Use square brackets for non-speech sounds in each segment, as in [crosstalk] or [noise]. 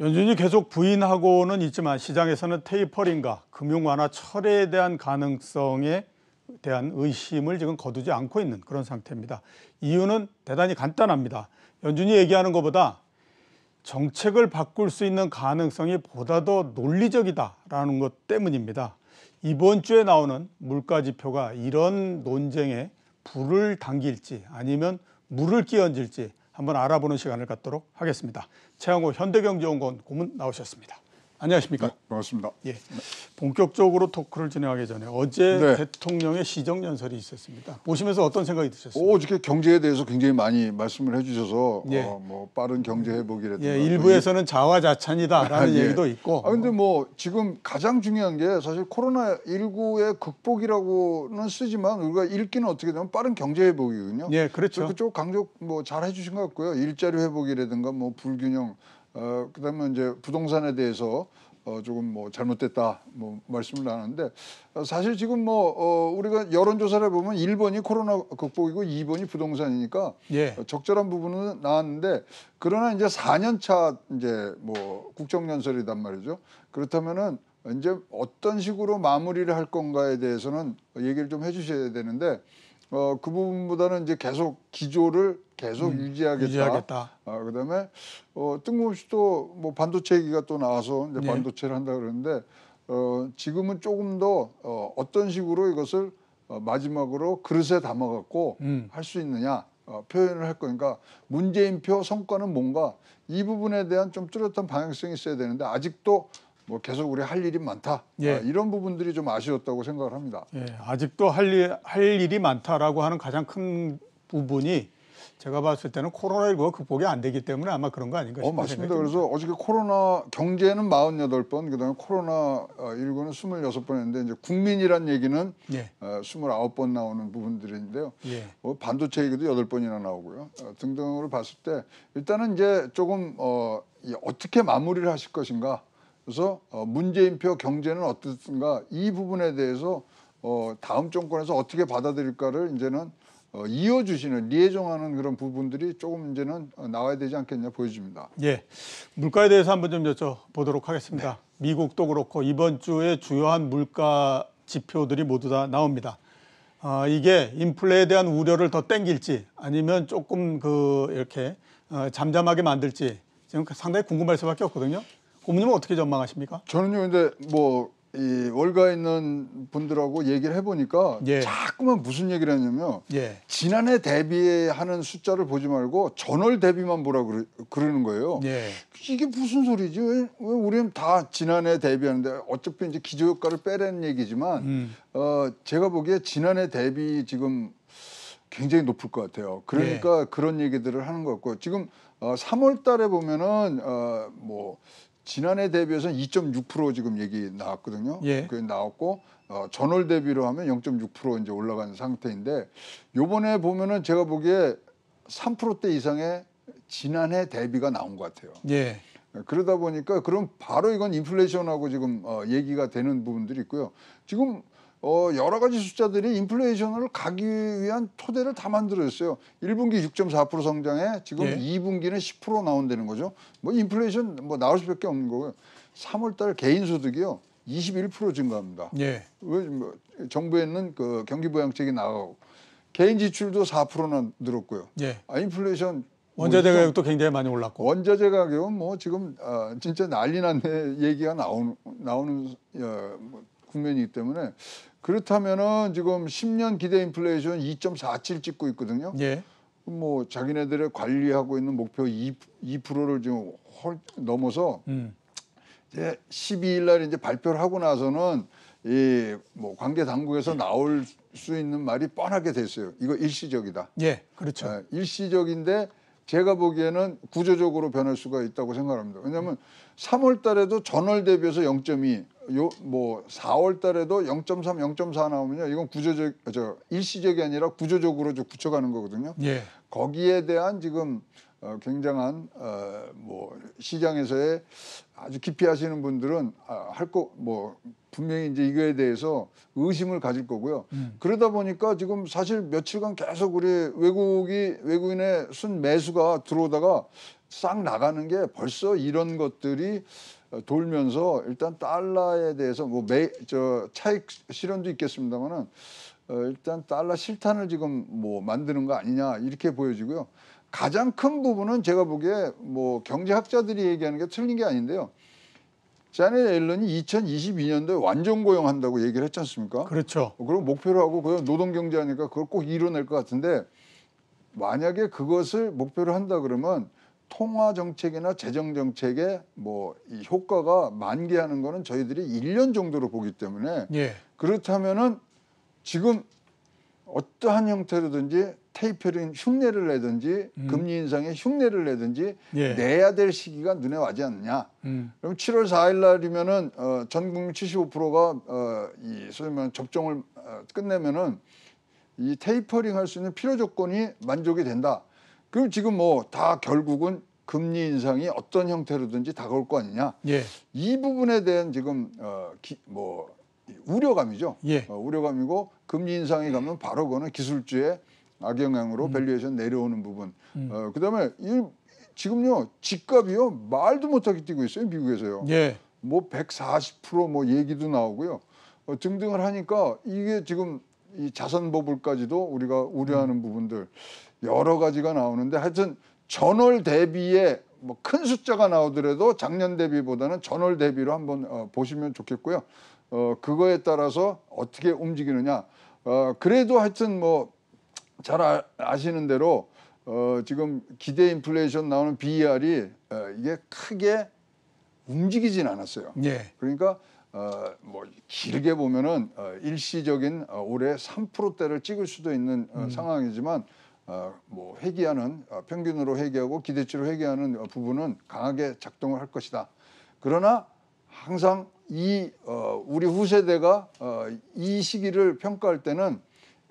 연준이 계속 부인하고는 있지만 시장에서는 테이퍼링과 금융 완화 철회에 대한 가능성에 대한 의심을 지금 거두지 않고 있는 그런 상태입니다. 이유는 대단히 간단합니다. 연준이 얘기하는 것보다 정책을 바꿀 수 있는 가능성이 보다 더 논리적이다라는 것 때문입니다. 이번 주에 나오는 물가 지표가 이런 논쟁에 불을 당길지 아니면 물을 끼얹을지 한번 알아보는 시간을 갖도록 하겠습니다. 최영호 현대경제연구원 고문 나오셨습니다. 안녕하십니까. 네, 반갑습니다. 예. 본격적으로 토크를 진행하기 전에 어제 네. 대통령의 시정연설이 있었습니다. 보시면서 어떤 생각이 드셨습니까? 어저께 경제에 대해서 굉장히 많이 말씀을 해주셔서 예. 어, 뭐 빠른 경제 회복이라든가. 예, 일부에서는 자화자찬이다라는 [laughs] 아, 예. 얘기도 있고. 아, 근데 뭐 지금 가장 중요한 게 사실 코로나19의 극복이라고는 쓰지만 우리가 읽기는 어떻게 되면 빠른 경제 회복이거든요. 예, 그렇죠. 그쪽 강조 뭐 잘 해주신 것 같고요. 일자리 회복이라든가 뭐 불균형 어, 그다음에 이제 부동산에 대해서 어, 조금 뭐 잘못됐다 뭐 말씀을 하는데 어, 사실 지금 뭐 어, 우리가 여론조사를 보면 1번이 코로나 극복이고 2번이 부동산이니까 예. 어, 적절한 부분은 나왔는데 그러나 이제 4년 차 이제 뭐 국정연설이단 말이죠. 그렇다면은 이제 어떤 식으로 마무리를 할 건가에 대해서는 얘기를 좀 해주셔야 되는데 어, 그 부분보다는 이제 계속 기조를 계속 음, 유지하겠다. 유지하겠다. 아, 그다음에 어, 뜬금없이 또뭐 반도체 얘기가 또 나와서 이제 네. 반도체를 한다 그러는데 어, 지금은 조금 더 어, 어떤 식으로 이것을 어, 마지막으로 그릇에 담아갖고 음. 할수 있느냐 어, 표현을 할 거니까 문재인표 성과는 뭔가 이 부분에 대한 좀 뚜렷한 방향성이 있어야 되는데 아직도 뭐 계속 우리 할 일이 많다 아, 예. 아, 이런 부분들이 좀 아쉬웠다고 생각을 합니다. 예, 아직도 할, 일, 할 일이 많다라고 하는 가장 큰 부분이 제가 봤을 때는 코로나19가 극복이 안 되기 때문에 아마 그런 거 아닌가 싶어요. 어, 맞습니다. 그래서 어저께 코로나 경제는 48번, 그다음에 코로나19는 어, 26번 했는데 이제 국민이란 얘기는 예. 어, 29번 나오는 부분들인데요. 예. 어, 반도체 얘기도 8번이나 나오고요. 어, 등등으로 봤을 때 일단은 이제 조금 어, 어떻게 마무리를 하실 것인가 그래서 어, 문재인표 경제는 어떻든가 이 부분에 대해서 어, 다음 정권에서 어떻게 받아들일까를 이제는 어, 이어주시는 리해정하는 그런 부분들이 조금 이제는 어, 나와야 되지 않겠냐 보여집니다. 예, 물가에 대해서 한 번 좀 여쭤보도록 하겠습니다. 네. 미국도 그렇고 이번 주에 주요한 물가 지표들이 모두 다 나옵니다. 아, 이게 인플레에 대한 우려를 더 땡길지 아니면 조금 그 이렇게 어, 잠잠하게 만들지 지금 상당히 궁금할 수밖에 없거든요. 고모님은 어떻게 전망하십니까? 저는요, 근데 뭐이 월가 있는 분들하고 얘기를 해보니까 예. 자꾸만 무슨 얘기를 하냐면 예. 지난해 대비하는 숫자를 보지 말고 전월 대비만 보라 그러, 그러는 거예요. 예. 이게 무슨 소리지? 왜, 왜 우리는 다 지난해 대비하는데 어차피 이제 기저효과를 빼라는 얘기지만 음. 어, 제가 보기에 지난해 대비 지금 굉장히 높을 것 같아요. 그러니까 예. 그런 얘기들을 하는 것 같고 지금 어 3월 달에 보면은 어뭐 지난해 대비해서는 2.6% 지금 얘기 나왔거든요. 예. 그게 나왔고 어, 전월 대비로 하면 0.6% 이제 올라간 상태인데 요번에 보면은 제가 보기에 3%대 이상의 지난해 대비가 나온 것 같아요. 예. 네, 그러다 보니까 그럼 바로 이건 인플레이션하고 지금 어, 얘기가 되는 부분들이 있고요. 지금 어, 여러 가지 숫자들이 인플레이션을 가기 위한 토대를 다 만들어졌어요. 1분기 6.4% 성장에 지금 예. 2분기는 10% 나온다는 거죠. 뭐 인플레이션 뭐 나올 수밖에 없는 거고요. 3월 달 개인 소득이요. 21% 증가합니다. 예. 왜 뭐, 정부에 있는 그 경기 부양책이 나가고 개인 지출도 4%나 늘었고요. 예. 아, 인플레이션 뭐 원자재 가격도 굉장히 많이 올랐고 원자재 가격은 뭐 지금 아, 진짜 난리 난 얘기가 나오는 나오는 어, 뭐 국면이기 때문에 그렇다면은 지금 10년 기대 인플레이션 2.47 찍고 있거든요. 예. 뭐 자기네들의 관리하고 있는 목표 2, 2%를 지금 헐, 넘어서 음. 이제 12일 날 이제 발표를 하고 나서는 이 뭐 관계 당국에서 나올 수 있는 말이 뻔하게 됐어요. 이거 일시적이다. 예, 그렇죠. 어, 일시적인데 제가 보기에는 구조적으로 변할 수가 있다고 생각합니다. 왜냐하면 3월 달에도 전월 대비해서 0.2, 요 뭐 4월 달에도 0.3, 0.4 나오면요. 이건 구조적 저 일시적이 아니라 구조적으로 좀 붙여 가는 거거든요. 예. 거기에 대한 지금 어, 굉장한 어, 뭐 시장에서의 아주 깊이 하시는 분들은 아, 할거뭐 분명히 이제 이거에 대해서 의심을 가질 거고요. 음. 그러다 보니까 지금 사실 며칠간 계속 우리 외국이 외국인의 순 매수가 들어오다가 싹 나가는 게 벌써 이런 것들이 어, 돌면서 일단 달러에 대해서 뭐 매 저 차익 실현도 있겠습니다만은 어, 일단 달러 실탄을 지금 뭐 만드는 거 아니냐 이렇게 보여지고요. 가장 큰 부분은 제가 보기에 뭐 경제학자들이 얘기하는 게 틀린 게 아닌데요. 자넷 앨런이 2022년도에 완전 고용한다고 얘기를 했지 않습니까? 그렇죠. 뭐 그리고 목표로 하고 그 노동 경제하니까 그걸 꼭 이뤄낼 것 같은데 만약에 그것을 목표로 한다 그러면 통화 정책이나 재정 정책의 뭐 효과가 만개하는 거는 저희들이 1년 정도로 보기 때문에 예. 그렇다면은 지금 어떠한 형태로든지 테이퍼링 흉내를 내든지 음. 금리 인상에 흉내를 내든지 예. 내야 될 시기가 눈에 와지 않느냐. 음. 그럼 7월 4일 날이면은 어, 전국 75%가 어, 이 소위 말하는 접종을 어, 끝내면은 이 테이퍼링 할 수 있는 필요 조건이 만족이 된다. 그럼 지금 뭐 다 결국은 금리 인상이 어떤 형태로든지 다가올 거 아니냐. 예. 이 부분에 대한 지금 어, 기, 뭐 우려감이죠. 예. 어, 우려감이고 금리 인상이 가면 바로 그거는 기술주의 악영향으로 음. 밸류에이션 내려오는 부분. 음. 어, 그다음에 이, 지금요 집값이요 말도 못하게 뛰고 있어요 미국에서요. 예. 뭐 140%뭐 얘기도 나오고요 어, 등등을 하니까 이게 지금 이 자산 버블까지도 우리가 우려하는 음. 부분들 여러 가지가 나오는데 하여튼 전월 대비에 뭐큰 숫자가 나오더라도 작년 대비보다는 전월 대비로 한번 어, 보시면 좋겠고요. 어, 그거에 따라서 어떻게 움직이느냐. 어, 그래도 하여튼 뭐잘 아, 시는 대로 어, 지금 기대 인플레이션 나오는 BER이 어, 이게 크게 움직이진 않았어요. 예. 그러니까 어, 뭐 길게 보면은 어, 일시적인 어, 올해 3%대를 찍을 수도 있는 어, 음. 상황이지만 어, 뭐 회귀하는 어, 평균으로 회귀하고 기대치로 회귀하는 어, 부분은 강하게 작동을 할 것이다. 그러나 항상 이 어, 우리 후세대가 어, 이 시기를 평가할 때는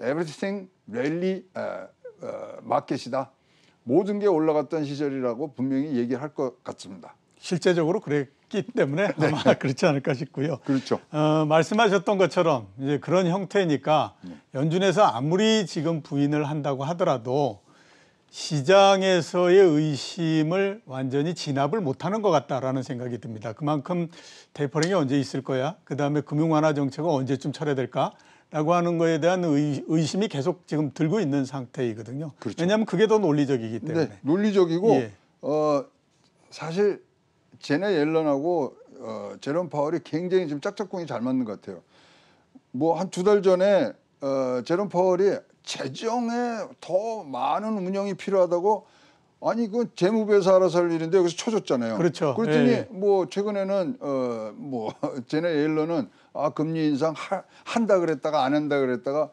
everything rally 어, 어, 마켓이다. 모든 게 올라갔던 시절이라고 분명히 얘기할것 같습니다. 실제적으로 그랬기 때문에 네. 아마 [laughs] 그렇지 않을까 싶고요. 그렇죠. 어, 말씀하셨던 것처럼 이제 그런 형태니까 네. 연준에서 아무리 지금 부인을 한다고 하더라도 시장에서의 의심을 완전히 진압을 못하는 것 같다라는 생각이 듭니다. 그만큼 테이퍼링이 언제 있을 거야? 그 다음에 금융 완화 정책은 언제쯤 철회될까? 라고 하는 거에 대한 의, 심이 계속 지금 들고 있는 상태이거든요. 그렇죠. 왜냐하면 그게 더 논리적이기 때문에. 네, 논리적이고 예. 어, 사실 제네 옐런하고 어, 제롬 파월이 굉장히 지금 짝짝꿍이 잘 맞는 것 같아요. 뭐 한 두 달 전에 어, 제롬 파월이 재정에 더 많은 운영이 필요하다고 아니 그건 재무부에서 알아서 할 일인데 여기서 쳐줬잖아요. 그렇죠. 그랬더니 예. 예. 뭐 최근에는 어뭐 [laughs] 제네 예일러는 아 금리 인상 하, 한다 그랬다가 안 한다 그랬다가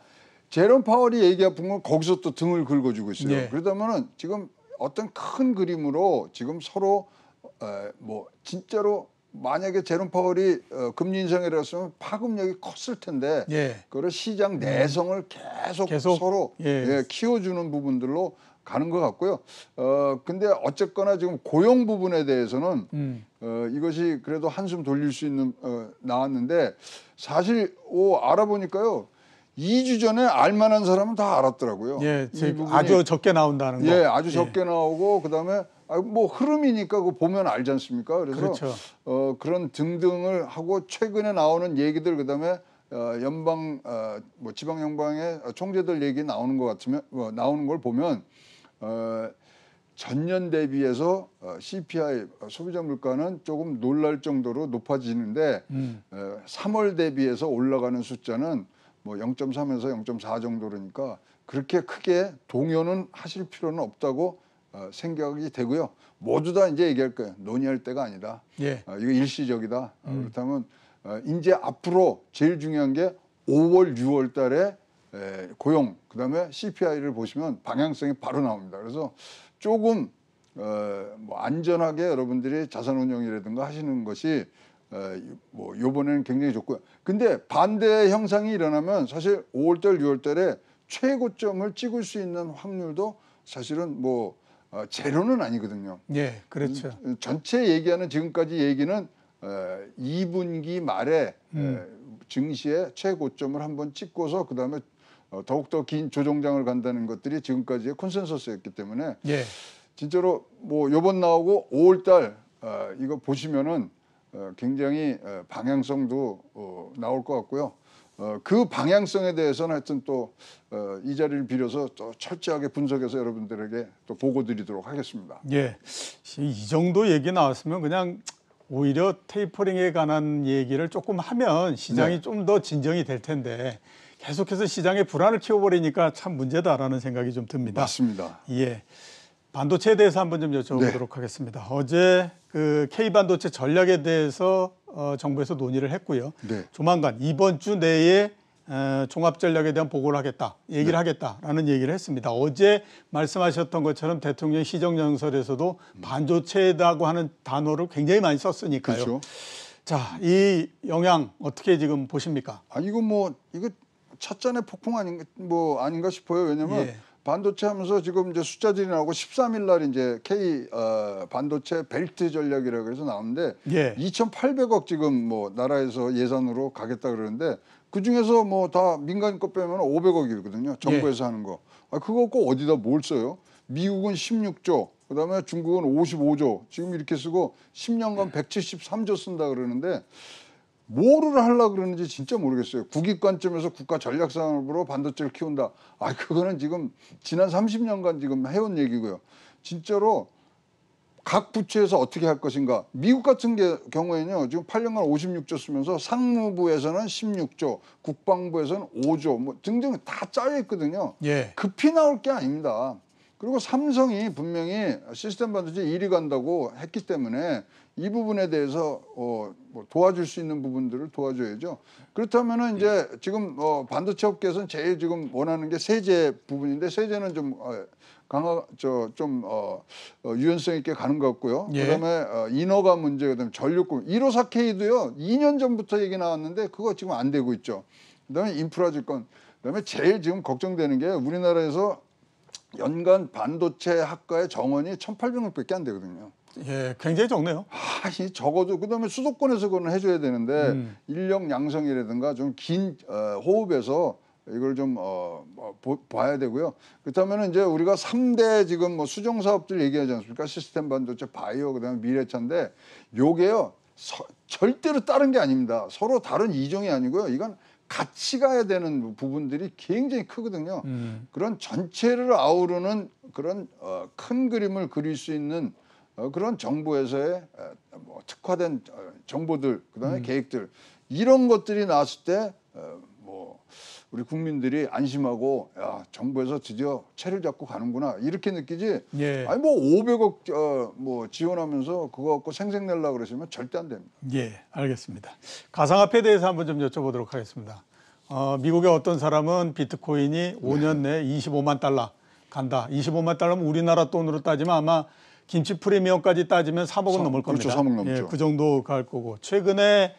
제롬 파월이 얘기 아픈 건 거기서 또 등을 긁어주고 있어요. 예. 그러다면은 지금 어떤 큰 그림으로 지금 서로 에, 어, 뭐 진짜로 만약에 제롬 파월이 어, 금리 인상이라으면 파급력이 컸을 텐데 예. 그걸 시장 내성을 네. 계속, 계속? 서로 예. 예, 키워주는 부분들로 가는 것 같고요. 어 근데 어쨌거나 지금 고용 부분에 대해서는 음. 어, 이것이 그래도 한숨 돌릴 수 있는 어, 나왔는데 사실 오 알아보니까요. 2주 전에 알만한 사람은 다 알았더라고요. 예, 부분이, 아주 적게 나온다는 거. 예, 아주 예. 적게 예. 나오고 그다음에 아, 뭐 흐름이니까 그 보면 알지 않습니까? 그래서 그렇죠. 어, 그런 등등을 하고 최근에 나오는 얘기들 그다음에 어, 연방 어, 뭐 지방 연방의 총재들 얘기 나오는 것 같으면 어, 나오는 걸 보면 어, 전년 대비해서 어, CPI 어, 소비자 물가는 조금 놀랄 정도로 높아지는데 음. 3월 어, 대비해서 올라가는 숫자는 뭐 0.3에서 0.4 정도니까 로 그렇게 크게 동요는 하실 필요는 없다고 생각이 되고요. 모두 다 이제 얘기할 거예요. 논의할 때가 아니다. 예. 이거 일시적이다. 음. 그렇다면 이제 앞으로 제일 중요한 게 5월, 6월 달에 예, 고용 그다음에 CPI를 보시면 방향성이 바로 나옵니다. 그래서 조금 어, 뭐 안전하게 여러분들이 자산운용이라든가 하시는 것이 어, 뭐 요번에는 굉장히 좋고요. 근데 반대 형상이 일어나면 사실 5월달 6월달에 최고점을 찍을 수 있는 확률도 사실은 뭐 어, 제로는 아니거든요. 예, 그렇죠. 음, 음, 전체 얘기하는 지금까지 얘기는 어, 2분기 말에 음. 에, 어, 증시의 최고점을 한번 찍고서 그 다음에 어, 더욱더 긴 조정장을 간다는 것들이 지금까지의 콘센서스였기 때문에 예. 진짜로 뭐 요번 나오고 5월달 어, 아, 이거 보시면은 어, 굉장히 어, 방향성도 어, 나올 것 같고요. 어, 그 방향성에 대해서는 하여튼 또이 어, 자리를 빌어서 또 철저하게 분석해서 여러분들에게 또 보고 드리도록 하겠습니다. 예, 이 정도 얘기 나왔으면 그냥 오히려 테이퍼링에 관한 얘기를 조금 하면 시장이 네. 좀더 진정이 될 텐데 계속해서 시장에 불안을 키워버리니까 참 문제다라는 생각이 좀 듭니다. 맞습니다. 예. 반도체에 대해서 한번 좀 여쭤보도록 네. 하겠습니다. 어제 그 K 반도체 전략에 대해서 어, 정부에서 논의를 했고요. 네. 조만간 이번 주 내에 어, 종합 전략에 대한 보고를 하겠다, 얘기를 네. 하겠다라는 얘기를 했습니다. 어제 말씀하셨던 것처럼 대통령 시정연설에서도 음. 반도체라고 하는 단어를 굉장히 많이 썼으니까요. 그렇죠. 자, 이 영향 어떻게 지금 보십니까? 아, 이거 뭐 이거 첫전에 폭풍 아닌가 뭐 아닌가 싶어요. 왜냐면 예. 반도체 하면서 지금 이제 숫자들이 나오고 13일 날 이제 K 어, 반도체 벨트 전략이라 고해서 나오는데 예. 2,800억 지금 뭐 나라에서 예산으로 가겠다 그러는데 그 중에서 뭐 다 민간 거 빼면 500억이거든요. 정부에서 예. 하는 거. 아, 그거 꼭 어디다 뭘 써요? 미국은 16조, 그다음에 중국은 55조. 지금 이렇게 쓰고 10년간 173조 쓴다 그러는데 뭐를 하려 그러는지 진짜 모르겠어요. 국익 관점에서 국가 전략 산업으로 반도체를 키운다. 아, 그거는 지금 지난 30년간 지금 해온 얘기고요. 진짜로 각 부처에서 어떻게 할 것인가. 미국 같은 게, 경우에는요. 지금 8년간 56조 쓰면서 상무부에서는 16조, 국방부에서는 5조 뭐 등등 다 짜여 있거든요. 예. 급히 나올 게 아닙니다. 그리고 삼성이 분명히 시스템 반도체 1위 간다고 했기 때문에 이 부분에 대해서 어, 뭐 도와줄 수 있는 부분들을 도와줘야죠. 그렇다면은 이제 예. 지금 어, 반도체 업계에서는 제일 지금 원하는 게 세제 부분인데 세제는 좀 어, 강화 저 좀 어, 어, 유연성 있게 가는 것 같고요. 예. 그다음에 어, 인허가 문제 그다음에 전력공 154K도요. 2년 전부터 얘기 나왔는데 그거 지금 안 되고 있죠. 그다음에 인프라 집권 그다음에 제일 지금 걱정되는 게 우리나라에서 연간 반도체 학과의 정원이 천팔백 명밖에안 되거든요. 예, 굉장히 적네요. 아, 이 적어도 그다음에 수도권에서 그는 해줘야 되는데 음. 인력 양성이라든가 좀긴 어, 호흡에서 이걸 좀 어, 뭐, 보, 봐야 되고요. 그렇다면 이제 우리가 삼대 지금 뭐 수정 사업들 얘기하지 않습니까? 시스템 반도체, 바이오, 그다음에 미래차인데 요게요. 서, 절대로 다른 게 아닙니다. 서로 다른 이종이 아니고요. 이건 같이 가야 되는 부분들이 굉장히 크거든요. 음. 그런 전체를 아우르는 그런 어, 큰 그림을 그릴 수 있는 어, 그런 정부에서의 어, 뭐 특화된 어, 정보들, 그다음에 음. 계획들 이런 것들이 나왔을 때 어, 우리 국민들이 안심하고 야 정부에서 드디어 채를 잡고 가는구나 이렇게 느끼지. 예. 아니 뭐 500억 어, 뭐 지원하면서 그거 갖고 생색 낼라 그러시면 절대 안 됩니다. 예, 알겠습니다. 가상화폐에 대해서 한번 좀 여쭤보도록 하겠습니다. 어, 미국의 어떤 사람은 비트코인이 5년 내에 25만 달러 간다. 25만 달러면 우리나라 돈으로 따지면 아마 김치 프리미엄까지 따지면 3억은 3, 넘을 그렇죠. 겁니다. 그 3억 넘죠. 예, 그 정도 갈 거고 최근에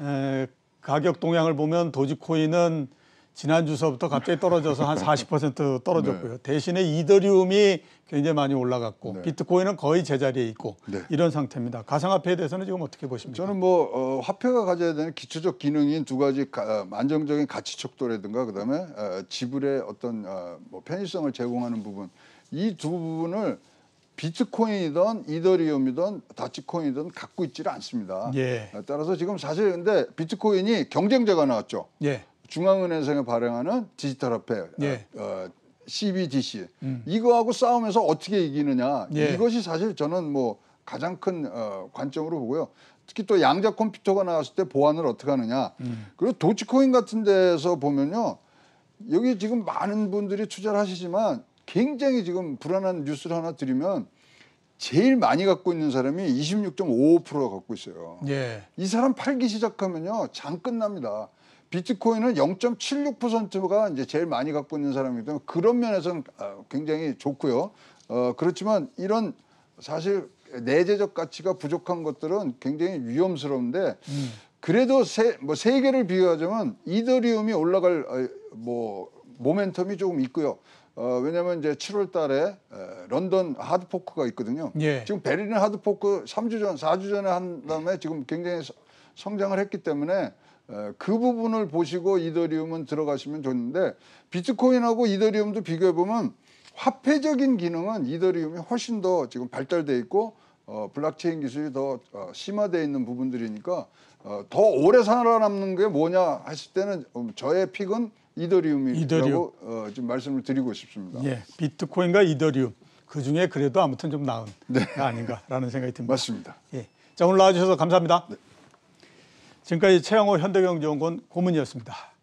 에, 가격 동향을 보면 도지코인은 지난 주서부터 갑자기 떨어져서 한 40% 떨어졌고요. 네. 대신에 이더리움이 굉장히 많이 올라갔고 네. 비트코인은 거의 제자리에 있고 네. 이런 상태입니다. 가상화폐에 대해서는 지금 어떻게 보십니까? 저는 뭐 어, 화폐가 가져야 되는 기초적 기능인 두 가지 가, 어, 안정적인 가치 척도라든가 그다음에 어, 지불의 어떤 어, 뭐 편의성을 제공하는 부분 이 두 부분을 비트코인이든 이더리움이든 다치코인이든 갖고 있지를 않습니다. 예. 어, 따라서 지금 사실 근데 비트코인이 경쟁자가 나왔죠. 예. 중앙은행에서 발행하는 디지털 화폐 예. 어, CBDC 어, 음. 이거하고 싸우면서 어떻게 이기느냐 예. 이것이 사실 저는 뭐 가장 큰 어, 관점으로 보고요. 특히 또 양자 컴퓨터가 나왔을 때 보안을 어떻게 하느냐. 음. 그리고 도치코인 같은 데서 보면요. 여기 지금 많은 분들이 투자를 하시지만 굉장히 지금 불안한 뉴스를 하나 드리면 제일 많이 갖고 있는 사람이 26.55%가 갖고 있어요. 예. 이 사람 팔기 시작하면요. 장 끝납니다. 비트코인은 0.76%가 이제 제일 많이 갖고 있는 사람이기 때문에 그런 면에서는 아, 굉장히 좋고요. 어, 그렇지만 이런 사실 내재적 가치가 부족한 것들은 굉장히 위험스러운데 그래도 세, 뭐 세계를 비교하자면 이더리움이 올라갈 어, 뭐 모멘텀이 조금 있고요. 어, 왜냐면 이제 7월 달에 어, 런던 하드포크가 있거든요. 예. 지금 베를린 하드포크 3주 전, 4주 전에 한 다음에 지금 굉장히 성장을 했기 때문에 그 부분을 보시고 이더리움은 들어가시면 좋는데 비트코인하고 이더리움도 비교해 보면 화폐적인 기능은 이더리움이 훨씬 더 지금 발달돼 있고 어, 블록체인 기술이 더 어, 심화되어 있는 부분들이니까 어, 더 오래 살아남는 게 뭐냐 하실 때는 음, 저의 픽은 이더리움이라고 이더리움. 어, 지금 말씀을 드리고 싶습니다. 예, 비트코인과 이더리움 그 중에 그래도 아무튼 좀 나은 네. 아닌가라는 생각이 듭니다. 맞습니다. 예, 자 오늘 나와주셔서 감사합니다. 네. 지금까지 최영호 현대경제연구원 고문이었습니다.